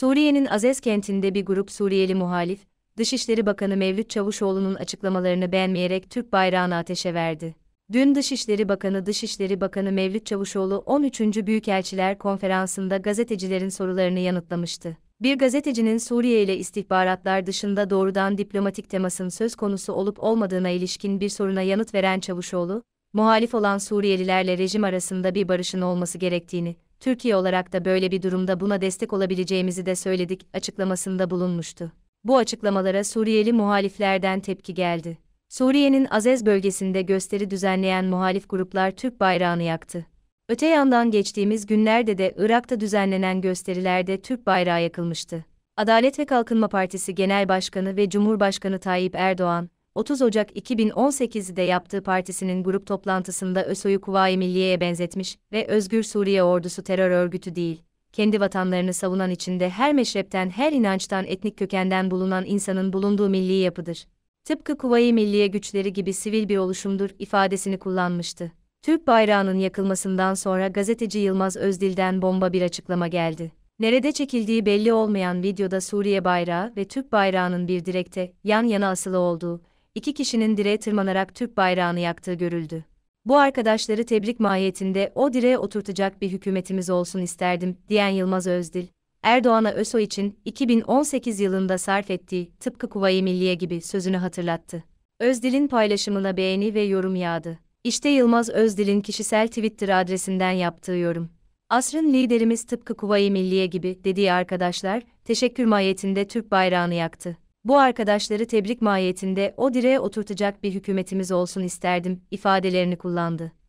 Suriye'nin Azez kentinde bir grup Suriyeli muhalif, Dışişleri Bakanı Mevlüt Çavuşoğlu'nun açıklamalarını beğenmeyerek Türk bayrağını ateşe verdi. Dün Dışişleri Bakanı Dışişleri Bakanı Mevlüt Çavuşoğlu 13. Büyükelçiler Konferansı'nda gazetecilerin sorularını yanıtlamıştı. Bir gazetecinin Suriye ile istihbaratlar dışında doğrudan diplomatik temasın söz konusu olup olmadığına ilişkin bir soruna yanıt veren Çavuşoğlu, muhalif olan Suriyelilerle rejim arasında bir barışın olması gerektiğini, Türkiye olarak da böyle bir durumda buna destek olabileceğimizi de söyledik açıklamasında bulunmuştu. Bu açıklamalara Suriyeli muhaliflerden tepki geldi. Suriye'nin Azez bölgesinde gösteri düzenleyen muhalif gruplar Türk bayrağını yaktı. Öte yandan geçtiğimiz günlerde de Irak'ta düzenlenen gösterilerde Türk bayrağı yakılmıştı. Adalet ve Kalkınma Partisi Genel Başkanı ve Cumhurbaşkanı Tayyip Erdoğan, 30 Ocak 2018'de yaptığı partisinin grup toplantısında ÖSO'yu Kuvayi Milliye'ye benzetmiş ve Özgür Suriye Ordusu terör örgütü değil, kendi vatanlarını savunan içinde her meşrepten, her inançtan, etnik kökenden bulunan insanın bulunduğu milli yapıdır. Tıpkı Kuvayi Milliye güçleri gibi sivil bir oluşumdur ifadesini kullanmıştı. Türk bayrağının yakılmasından sonra gazeteci Yılmaz Özdil'den bomba bir açıklama geldi. Nerede çekildiği belli olmayan videoda Suriye bayrağı ve Türk bayrağının bir direkte yan yana asılı olduğu, iki kişinin direğe tırmanarak Türk bayrağını yaktığı görüldü. Bu arkadaşları tebrik mahiyetinde o direğe oturtacak bir hükümetimiz olsun isterdim, diyen Yılmaz Özdil, Erdoğan'a ÖSO için 2018 yılında sarf ettiği tıpkı Kuvayi Milliye gibi sözünü hatırlattı. Özdil'in paylaşımına beğeni ve yorum yağdı. İşte Yılmaz Özdil'in kişisel Twitter adresinden yaptığı yorum. Asrın liderimiz tıpkı Kuvayi Milliye gibi dediği arkadaşlar, teşekkür mahiyetinde Türk bayrağını yaktı bu arkadaşları tebrik mahiyetinde o direğe oturtacak bir hükümetimiz olsun isterdim ifadelerini kullandı.